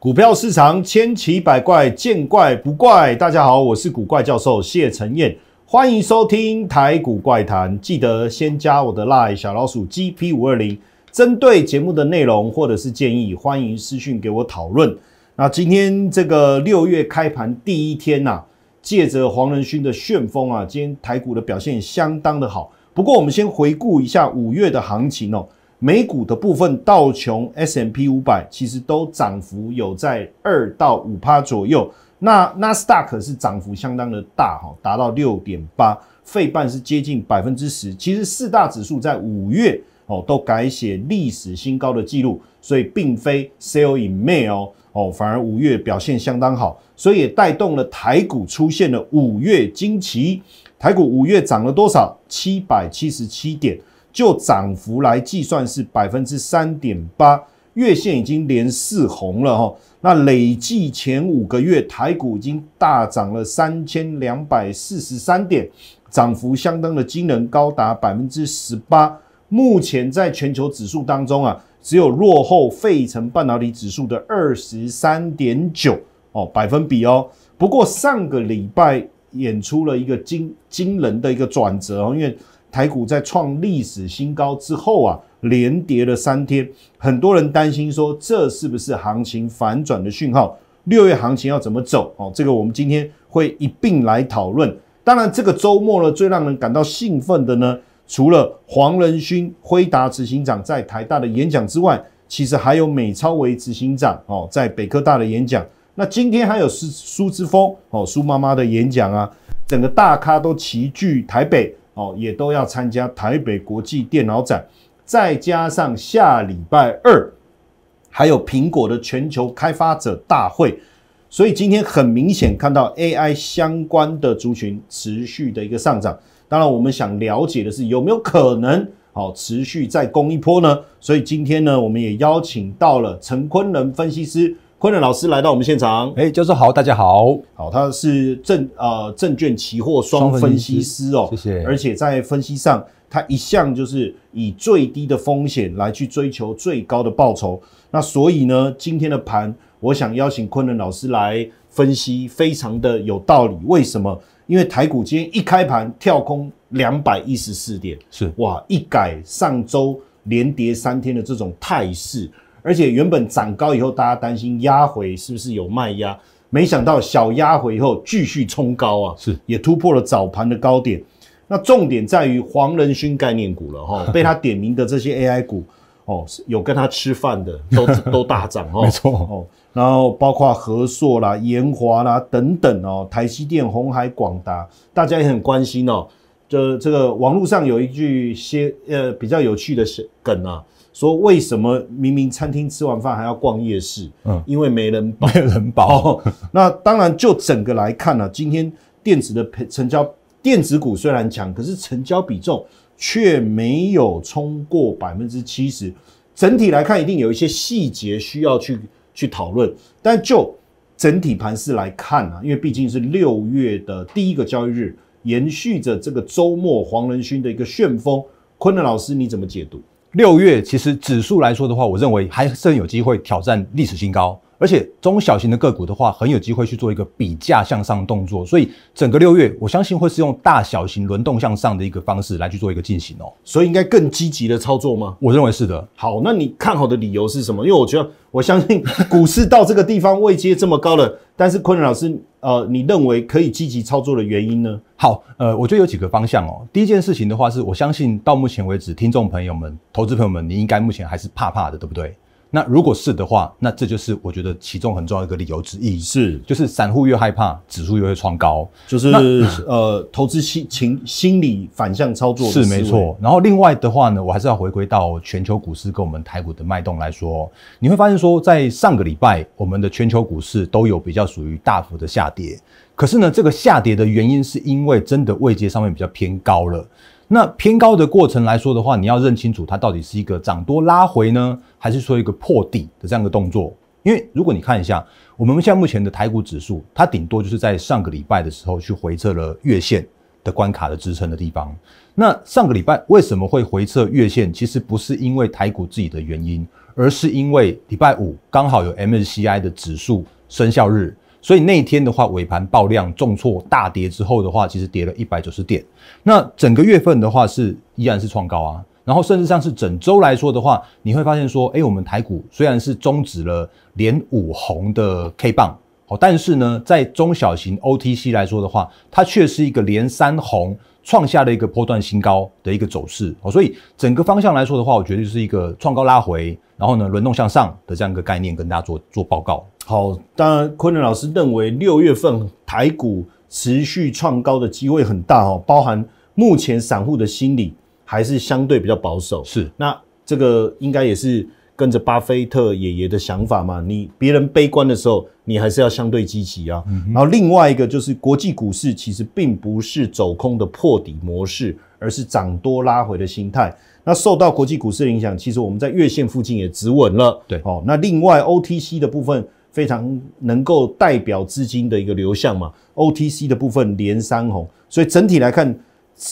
股票市场千奇百怪，见怪不怪。大家好，我是股怪教授谢承彦，欢迎收听台股怪谈。记得先加我的 l i n e 小老鼠 GP 五二零。针对节目的内容或者是建议，欢迎私讯给我讨论。那今天这个六月开盘第一天呐，借着黄仁勋的旋风啊，今天台股的表现相当的好。不过我们先回顾一下五月的行情哦。美股的部分道琼 S M P 五百其实都涨幅有在二到五趴左右，那纳斯达克是涨幅相当的大哈，达到六点八，费半是接近百分之十。其实四大指数在五月哦都改写历史新高的记录，所以并非 s e l l i n mail 哦，反而五月表现相当好，所以也带动了台股出现了五月惊奇。台股五月涨了多少？七百七十七点。就涨幅来计算是百分之三点八，月线已经连四红了哈。那累计前五个月，台股已经大涨了三千两百四十三点，涨幅相当的惊人，高达百分之十八。目前在全球指数当中啊，只有落后费城半导体指数的二十三点九哦百分比哦。不过上个礼拜演出了一个惊惊人的一个转折因为。台股在创历史新高之后啊，连跌了三天，很多人担心说这是不是行情反转的讯号？六月行情要怎么走？哦，这个我们今天会一并来讨论。当然，这个周末呢，最让人感到兴奋的呢，除了黄仁勋辉达执行长在台大的演讲之外，其实还有美超维执行长哦在北科大的演讲。那今天还有苏苏之峰哦苏妈妈的演讲啊，整个大咖都齐聚台北。哦，也都要参加台北国际电脑展，再加上下礼拜二还有苹果的全球开发者大会，所以今天很明显看到 AI 相关的族群持续的一个上涨。当然，我们想了解的是有没有可能好持续再攻一波呢？所以今天呢，我们也邀请到了陈坤仁分析师。昆仑老师来到我们现场，哎，教授好，大家好，好，他是证呃证券期货双分析师哦，谢谢，而且在分析上，他一向就是以最低的风险来去追求最高的报酬，那所以呢，今天的盘，我想邀请昆仑老师来分析，非常的有道理，为什么？因为台股今天一开盘跳空两百一十四点，是哇，一改上周连跌三天的这种态势。而且原本涨高以后，大家担心压回是不是有卖压？没想到小压回以后继续冲高啊，是也突破了早盘的高点。那重点在于黄仁勋概念股了哈，被他点名的这些 AI 股哦，有跟他吃饭的都 都大涨哈，没错哦。然后包括和硕啦、联华啦等等哦，台积电、红海、广达，大家也很关心哦。这这个网络上有一句些呃比较有趣的梗啊。说为什么明明餐厅吃完饭还要逛夜市？嗯，因为没人，没有人饱。那当然，就整个来看呢，今天电子的成成交，电子股虽然强，可是成交比重却没有冲过百分之七十。整体来看，一定有一些细节需要去去讨论。但就整体盘势来看呢，因为毕竟是六月的第一个交易日，延续着这个周末黄仁勋的一个旋风。昆仑老师，你怎么解读？六月，其实指数来说的话，我认为还是有机会挑战历史新高。而且中小型的个股的话，很有机会去做一个比价向上动作，所以整个六月，我相信会是用大小型轮动向上的一个方式来去做一个进行哦，所以应该更积极的操作吗？我认为是的。好，那你看好的理由是什么？因为我觉得我相信股市到这个地方未接这么高了，但是坤仑老师，呃，你认为可以积极操作的原因呢？好，呃，我觉得有几个方向哦。第一件事情的话，是我相信到目前为止，听众朋友们、投资朋友们，你应该目前还是怕怕的，对不对？那如果是的话，那这就是我觉得其中很重要一个理由之一。是，就是散户越害怕，指数越会创高。就是呃，投资心情心理反向操作。是，没错。然后另外的话呢，我还是要回归到全球股市跟我们台股的脉动来说，你会发现说，在上个礼拜，我们的全球股市都有比较属于大幅的下跌。可是呢，这个下跌的原因是因为真的位阶上面比较偏高了。那偏高的过程来说的话，你要认清楚它到底是一个涨多拉回呢，还是说一个破底的这样一个动作？因为如果你看一下我们现在目前的台股指数，它顶多就是在上个礼拜的时候去回测了月线的关卡的支撑的地方。那上个礼拜为什么会回测月线？其实不是因为台股自己的原因，而是因为礼拜五刚好有 MSCI 的指数生效日。所以那天的话，尾盘爆量重挫大跌之后的话，其实跌了一百九十点。那整个月份的话是依然是创高啊。然后甚至像是整周来说的话，你会发现说，哎，我们台股虽然是终止了连五红的 K 棒，好，但是呢，在中小型 OTC 来说的话，它却是一个连三红创下了一个波段新高的一个走势。哦。所以整个方向来说的话，我觉得就是一个创高拉回，然后呢，轮动向上的这样一个概念，跟大家做做报告。好，当然，坤龙老师认为六月份台股持续创高的机会很大哦，包含目前散户的心理还是相对比较保守。是，那这个应该也是跟着巴菲特爷爷的想法嘛？你别人悲观的时候，你还是要相对积极啊。然后另外一个就是国际股市其实并不是走空的破底模式，而是涨多拉回的心态。那受到国际股市的影响，其实我们在月线附近也止稳了。对，哦，那另外 O T C 的部分。非常能够代表资金的一个流向嘛，OTC 的部分连三红，所以整体来看，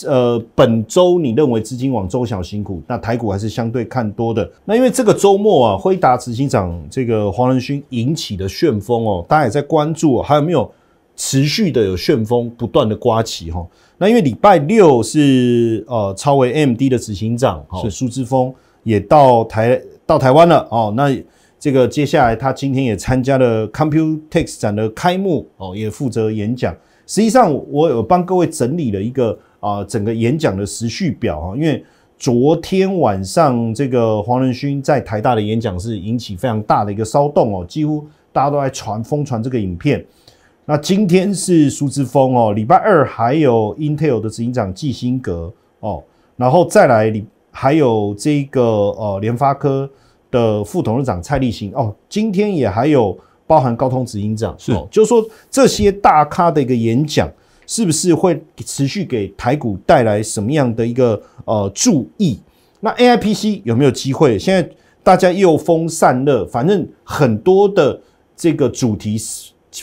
呃，本周你认为资金往中小新股，那台股还是相对看多的。那因为这个周末啊，辉达、执行长这个黄仁勋引起的旋风哦，大家也在关注，还有没有持续的有旋风不断的刮起哈？那因为礼拜六是呃超微 MD 的紫行涨，哦，苏之峰也到台到台湾了哦，那。这个接下来，他今天也参加了 Computex 展的开幕哦，也负责演讲。实际上，我有帮各位整理了一个啊，整个演讲的时序表哈，因为昨天晚上这个黄仁勋在台大的演讲是引起非常大的一个骚动哦，几乎大家都在传疯传这个影片。那今天是苏字丰哦，礼拜二还有 Intel 的执行长季新格哦，然后再来还有这个呃联发科。的副董事长蔡立新哦，今天也还有包含高通执行长，是，就说这些大咖的一个演讲，是不是会持续给台股带来什么样的一个呃注意？那 A I P C 有没有机会？现在大家又风散热，反正很多的这个主题，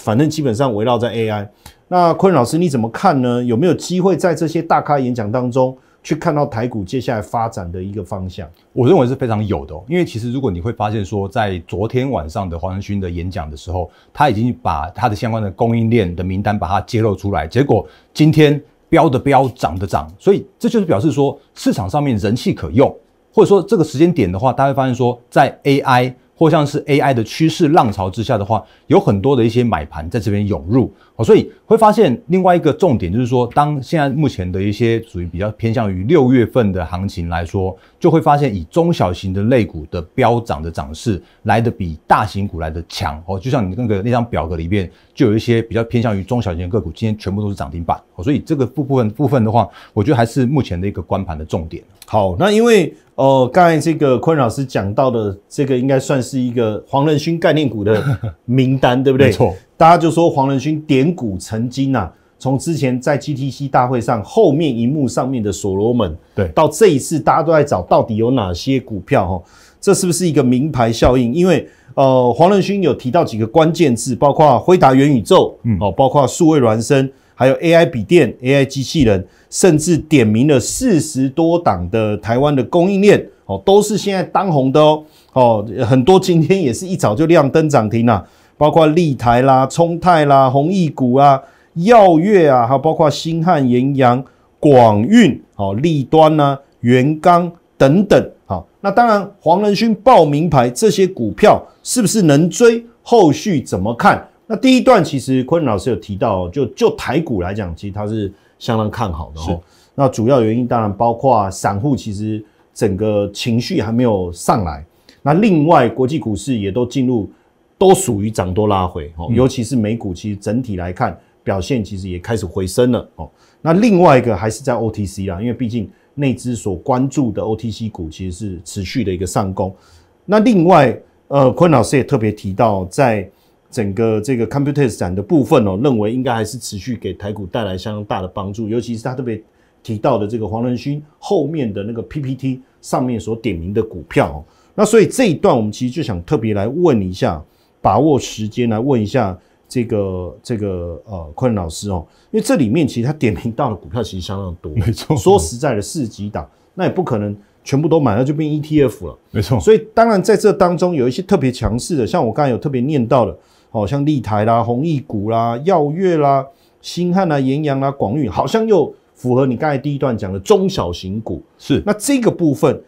反正基本上围绕在 A I。那坤老师你怎么看呢？有没有机会在这些大咖演讲当中？去看到台股接下来发展的一个方向，我认为是非常有的。因为其实如果你会发现说，在昨天晚上的黄仁勋的演讲的时候，他已经把他的相关的供应链的名单把它揭露出来，结果今天标的标涨的涨，所以这就是表示说市场上面人气可用，或者说这个时间点的话，大家会发现说在 AI 或像是 AI 的趋势浪潮之下的话，有很多的一些买盘在这边涌入。所以会发现另外一个重点就是说，当现在目前的一些属于比较偏向于六月份的行情来说，就会发现以中小型的类股的飙涨的涨势来的比大型股来的强哦。就像你那个那张表格里面，就有一些比较偏向于中小型的个股，今天全部都是涨停板哦。所以这个部部分部分的话，我觉得还是目前的一个观盘的重点。好，那因为呃刚才这个坤老师讲到的这个，应该算是一个黄仁勋概念股的名单，对不对？没错。大家就说黄仁勋点股成金呐，从之前在 GTC 大会上后面荧幕上面的所罗门，对，到这一次大家都在找到底有哪些股票哈，这是不是一个名牌效应？因为呃黄仁勋有提到几个关键字，包括辉达元宇宙，嗯，哦，包括数位孪生，还有 AI 笔电、AI 机器人，甚至点名了四十多档的台湾的供应链，哦，都是现在当红的哦，哦，很多今天也是一早就亮灯涨停了。包括立台啦、冲泰啦、弘毅股啊、耀月啊，还有包括新汉、盐阳、广运、好立端啊、元刚等等，好，那当然黄仁勋报名牌这些股票是不是能追？后续怎么看？那第一段其实坤老师有提到，就就台股来讲，其实它是相当看好的哦。那主要原因当然包括散户其实整个情绪还没有上来，那另外国际股市也都进入。都属于涨多拉回哦，尤其是美股，其实整体来看表现其实也开始回升了哦。那另外一个还是在 OTC 啦，因为毕竟内资所关注的 OTC 股其实是持续的一个上攻。那另外，呃，坤老师也特别提到，在整个这个 Computex 展的部分哦，认为应该还是持续给台股带来相当大的帮助，尤其是他特别提到的这个黄仁勋后面的那个 PPT 上面所点名的股票。哦。那所以这一段我们其实就想特别来问一下。把握时间来问一下这个这个呃坤老师哦，因为这里面其实他点评到的股票其实相当多，没错。说实在的，四级档那也不可能全部都买，那就变 ETF 了，没错。所以当然在这当中有一些特别强势的，像我刚才有特别念到的，好像力台啦、弘毅股啦、耀月啦、新汉啦、炎阳啦、广运，好像又符合你刚才第一段讲的中小型股，是。那这个部分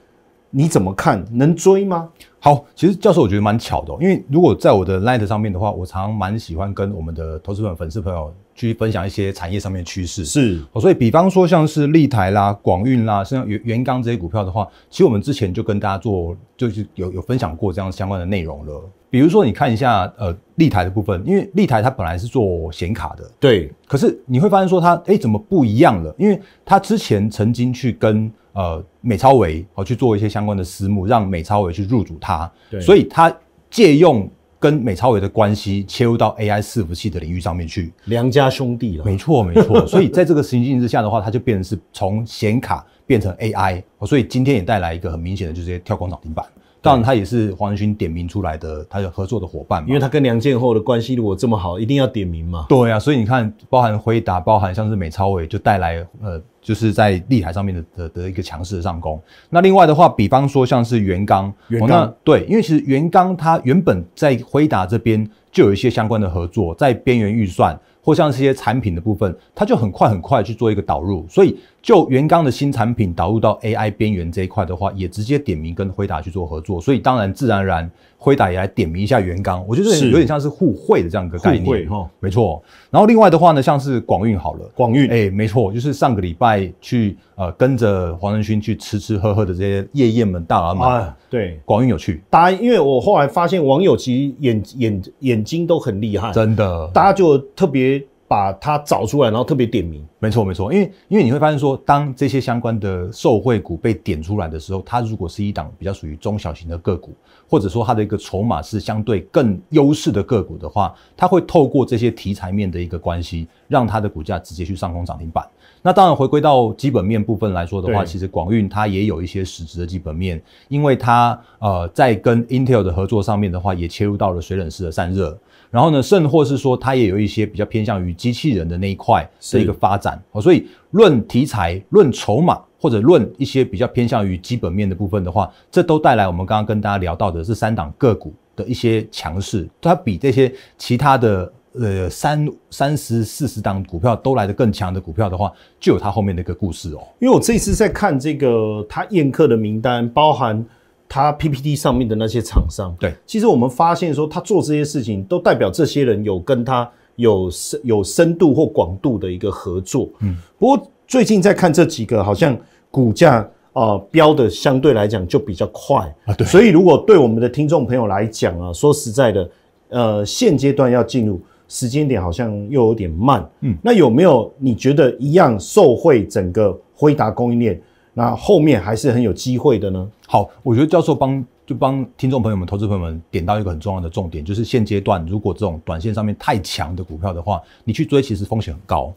你怎么看？能追吗？好，其实教授，我觉得蛮巧的，因为如果在我的 Light 上面的话，我常蛮喜欢跟我们的投资粉粉丝朋友去分享一些产业上面趋势，是，所以比方说像是立台啦、广运啦，像元元刚这些股票的话，其实我们之前就跟大家做，就是有有分享过这样相关的内容了。比如说你看一下，呃，立台的部分，因为立台它本来是做显卡的，对，可是你会发现说它，哎，怎么不一样了？因为它之前曾经去跟。呃，美超维哦去做一些相关的私募，让美超维去入主它，所以它借用跟美超维的关系切入到 AI 伺服器的领域上面去，良家兄弟了，没错没错。所以在这个情境之下的话，它就变成是从显卡变成 AI，所以今天也带来一个很明显的，就是跳广场停板。当然，他也是黄仁勋点名出来的，他的合作的伙伴嘛。因为他跟梁建厚的关系如果这么好，一定要点名嘛。对啊，所以你看，包含辉达，包含像是美超伟，就带来呃，就是在利海上面的的的一个强势上攻。那另外的话，比方说像是元刚，元刚对，因为其实元刚他原本在辉达这边就有一些相关的合作，在边缘预算。或像一些产品的部分，它就很快很快去做一个导入，所以就原刚的新产品导入到 AI 边缘这一块的话，也直接点名跟辉达去做合作，所以当然自然而然。灰达也来点名一下袁刚，我觉得有点像是互惠的这样一个概念。互惠哈，没错。然后另外的话呢，像是广运好了，广运哎，没错，就是上个礼拜去呃跟着黄仁勋去吃吃喝喝的这些夜宴们大尔嘛。对，广运有去，大家因为我后来发现网友其实眼眼眼睛都很厉害，真的，大家就特别。把它找出来，然后特别点名。没错，没错，因为因为你会发现说，当这些相关的受惠股被点出来的时候，它如果是一档比较属于中小型的个股，或者说它的一个筹码是相对更优势的个股的话，它会透过这些题材面的一个关系，让它的股价直接去上攻涨停板。那当然，回归到基本面部分来说的话，其实广运它也有一些实质的基本面，因为它呃在跟 Intel 的合作上面的话，也切入到了水冷式的散热。然后呢，甚或是说，它也有一些比较偏向于机器人的那一块的一个发展哦。所以，论题材、论筹码，或者论一些比较偏向于基本面的部分的话，这都带来我们刚刚跟大家聊到的是三档个股的一些强势。它比这些其他的呃三三十、四十档股票都来的更强的股票的话，就有它后面的一个故事哦。因为我这次在看这个，它宴客的名单包含。他 PPT 上面的那些厂商，对，其实我们发现说他做这些事情，都代表这些人有跟他有深有深度或广度的一个合作。嗯，不过最近在看这几个，好像股价啊标的相对来讲就比较快啊。对，所以如果对我们的听众朋友来讲啊，说实在的，呃，现阶段要进入时间点好像又有点慢。嗯，那有没有你觉得一样受惠整个辉达供应链？那后面还是很有机会的呢。好，我觉得教授帮就帮听众朋友们、投资朋友们点到一个很重要的重点，就是现阶段如果这种短线上面太强的股票的话，你去追其实风险很高。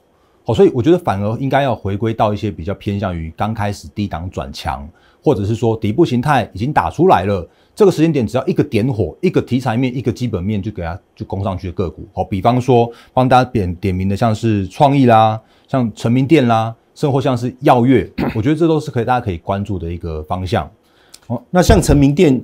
好，所以我觉得反而应该要回归到一些比较偏向于刚开始低档转强，或者是说底部形态已经打出来了，这个时间点只要一个点火、一个题材面、一个基本面就给它就攻上去的个股。好，比方说帮大家点点名的，像是创意啦，像成名店啦。甚或像是药月，我觉得这都是可以，大家可以关注的一个方向。哦，那像成名店。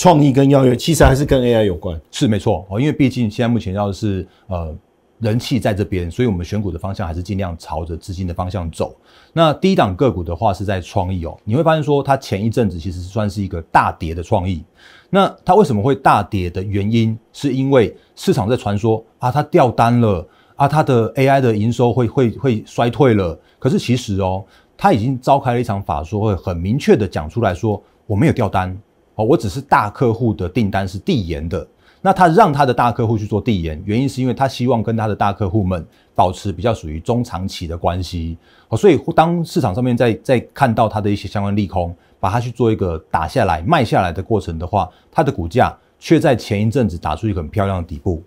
创意跟药月，其实还是跟 AI 有关，是没错哦。因为毕竟现在目前要是呃人气在这边，所以我们选股的方向还是尽量朝着资金的方向走。那低档个股的话是在创意哦，你会发现说它前一阵子其实算是一个大跌的创意。那它为什么会大跌的原因，是因为市场在传说啊它掉单了啊它的 AI 的营收会会会衰退了。可是其实哦，他已经召开了一场法说会，很明确的讲出来说，我没有掉单哦，我只是大客户的订单是递延的。那他让他的大客户去做递延，原因是因为他希望跟他的大客户们保持比较属于中长期的关系哦。所以当市场上面在在看到他的一些相关利空，把它去做一个打下来、卖下来的过程的话，它的股价却在前一阵子打出一个很漂亮的底部。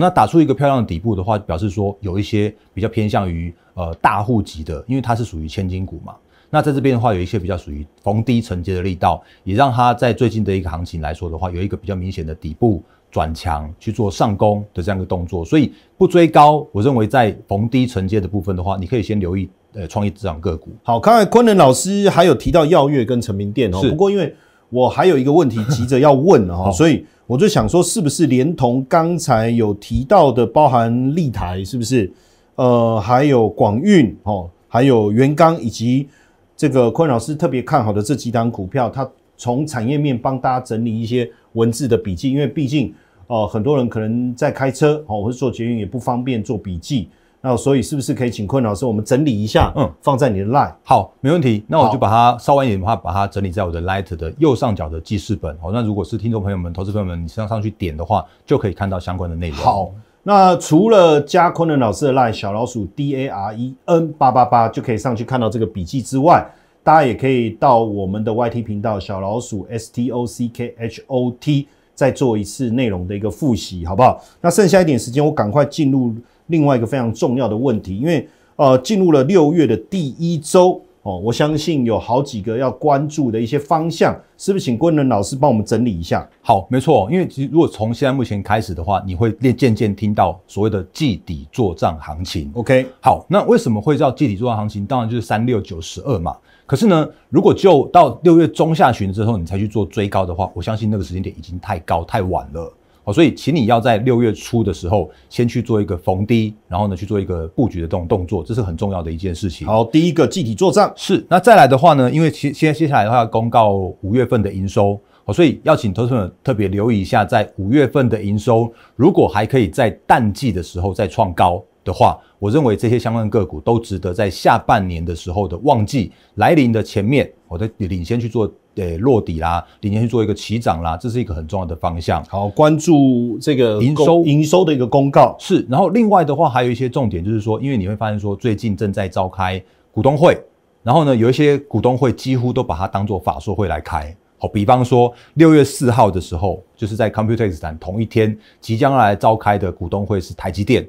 那打出一个漂亮的底部的话，表示说有一些比较偏向于呃大户籍的，因为它是属于千金股嘛。那在这边的话，有一些比较属于逢低承接的力道，也让它在最近的一个行情来说的话，有一个比较明显的底部转强，去做上攻的这样一个动作。所以不追高，我认为在逢低承接的部分的话，你可以先留意呃创业成长个股。好，刚才昆仑老师还有提到耀月跟陈明店哦。不过因为我还有一个问题急着要问哦，所以。我就想说，是不是连同刚才有提到的，包含立台，是不是？呃，还有广运，哦，还有元刚，以及这个坤老师特别看好的这几档股票，他从产业面帮大家整理一些文字的笔记，因为毕竟，呃，很多人可能在开车，哦，或是做捷运也不方便做笔记。那所以是不是可以请坤老师我们整理一下？嗯，放在你的 line。好，没问题。那我就把它稍微一点话，把它整理在我的 l i h e 的右上角的记事本。好，那如果是听众朋友们、投资朋友们，你上上去点的话，就可以看到相关的内容。好，那除了加坤人老师的 line 小老鼠 D A R E N 八八八就可以上去看到这个笔记之外，大家也可以到我们的 YT 频道小老鼠 S T O C K H O T 再做一次内容的一个复习，好不好？那剩下一点时间，我赶快进入。另外一个非常重要的问题，因为呃进入了六月的第一周哦，我相信有好几个要关注的一些方向，是不是请郭文仁老师帮我们整理一下？好，没错，因为其实如果从现在目前开始的话，你会渐渐听到所谓的季底做账行情。OK，好，那为什么会叫季底做账行情？当然就是三六九十二嘛。可是呢，如果就到六月中下旬之后你才去做追高的话，我相信那个时间点已经太高太晚了。好，所以请你要在六月初的时候先去做一个逢低，然后呢去做一个布局的这种动作，这是很重要的一件事情。好，第一个具体做账是那再来的话呢，因为其现在接下来的话要公告五月份的营收，哦，所以要请投资者特别留意一下，在五月份的营收如果还可以在淡季的时候再创高的话。我认为这些相关个股都值得在下半年的时候的旺季来临的前面，我在领先去做呃落底啦，领先去做一个起涨啦，这是一个很重要的方向。好，关注这个营收营收的一个公告是。然后另外的话，还有一些重点就是说，因为你会发现说，最近正在召开股东会，然后呢，有一些股东会几乎都把它当做法说会来开。好，比方说六月四号的时候，就是在 Computex 展同一天即将来召开的股东会是台积电。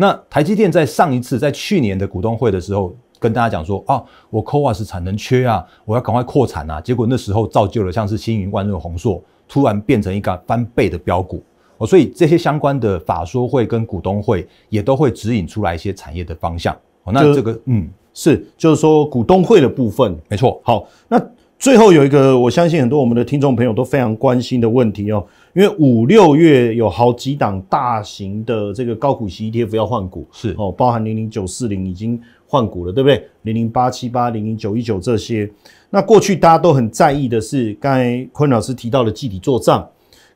那台积电在上一次在去年的股东会的时候，跟大家讲说啊，我 c o a 是产能缺啊，我要赶快扩产啊。结果那时候造就了像是星云、万润、宏硕突然变成一个翻倍的标股哦。所以这些相关的法说会跟股东会也都会指引出来一些产业的方向哦。那这个嗯，是就是说股东会的部分没错。好，那最后有一个我相信很多我们的听众朋友都非常关心的问题哦。因为五六月有好几档大型的这个高股息 ETF 要换股，是哦，包含零零九四零已经换股了，对不对？零零八七八、零零九一九这些。那过去大家都很在意的是，刚才坤老师提到的集体做账，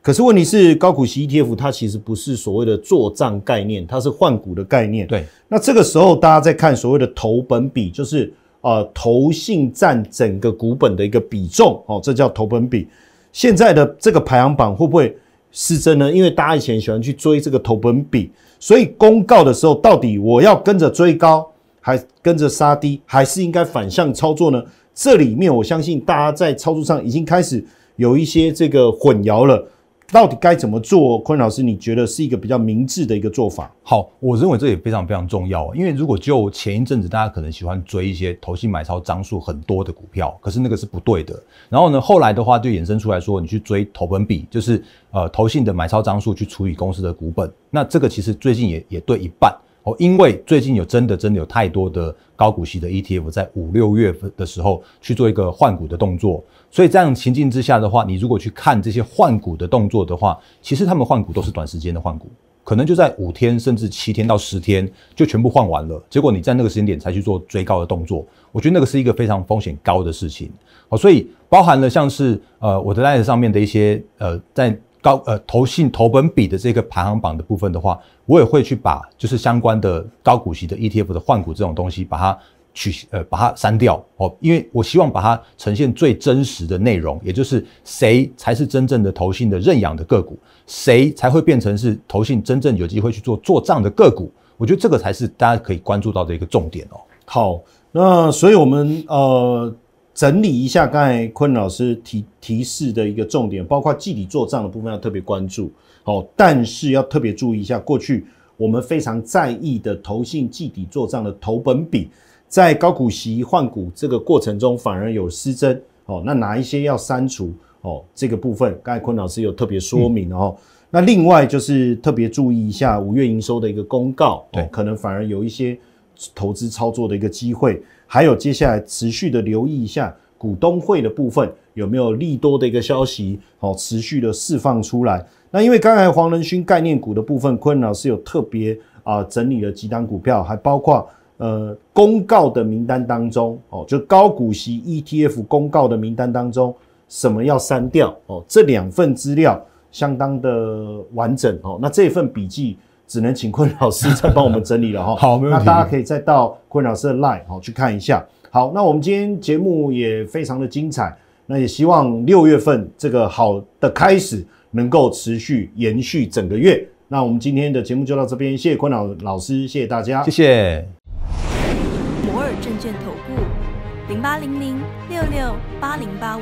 可是问题是高股息 ETF 它其实不是所谓的做账概念，它是换股的概念。对，那这个时候大家在看所谓的投本比，就是啊投信占整个股本的一个比重哦，这叫投本比。现在的这个排行榜会不会失真呢？因为大家以前喜欢去追这个投本比，所以公告的时候，到底我要跟着追高，还跟着杀低，还是应该反向操作呢？这里面我相信大家在操作上已经开始有一些这个混淆了。到底该怎么做，坤老师？你觉得是一个比较明智的一个做法？好，我认为这也非常非常重要。因为如果就前一阵子，大家可能喜欢追一些投信买超张数很多的股票，可是那个是不对的。然后呢，后来的话就衍生出来说，你去追投本比，就是呃投信的买超张数去除以公司的股本，那这个其实最近也也对一半。哦，因为最近有真的真的有太多的高股息的 ETF 在五六月份的时候去做一个换股的动作，所以这样情境之下的话，你如果去看这些换股的动作的话，其实他们换股都是短时间的换股，可能就在五天甚至七天到十天就全部换完了，结果你在那个时间点才去做追高的动作，我觉得那个是一个非常风险高的事情。好，所以包含了像是呃我的奈斯上面的一些呃在。高呃投信投本比的这个排行榜的部分的话，我也会去把就是相关的高股息的 ETF 的换股这种东西，把它取呃把它删掉哦，因为我希望把它呈现最真实的内容，也就是谁才是真正的投信的认养的个股，谁才会变成是投信真正有机会去做做账的个股，我觉得这个才是大家可以关注到的一个重点哦。好，那所以我们呃。整理一下刚才坤老师提提示的一个重点，包括记底做账的部分要特别关注哦。但是要特别注意一下，过去我们非常在意的投信记底做账的投本比，在高股息换股这个过程中反而有失真哦。那哪一些要删除哦？这个部分刚才坤老师有特别说明哦。那另外就是特别注意一下五月营收的一个公告，对，可能反而有一些投资操作的一个机会。还有接下来持续的留意一下股东会的部分有没有利多的一个消息哦，持续的释放出来。那因为刚才黄仁勋概念股的部分，坤老师有特别啊整理了几档股票，还包括呃公告的名单当中哦，就高股息 ETF 公告的名单当中什么要删掉哦，这两份资料相当的完整哦。那这份笔记。只能请坤老师再帮我们整理了哈。好，那大家可以再到坤老师的 live 好去看一下。好，那我们今天节目也非常的精彩，那也希望六月份这个好的开始能够持续延续整个月。那我们今天的节目就到这边，谢谢坤老老师，谢谢大家，谢谢。摩尔证券投顾零八零零六六八零八五。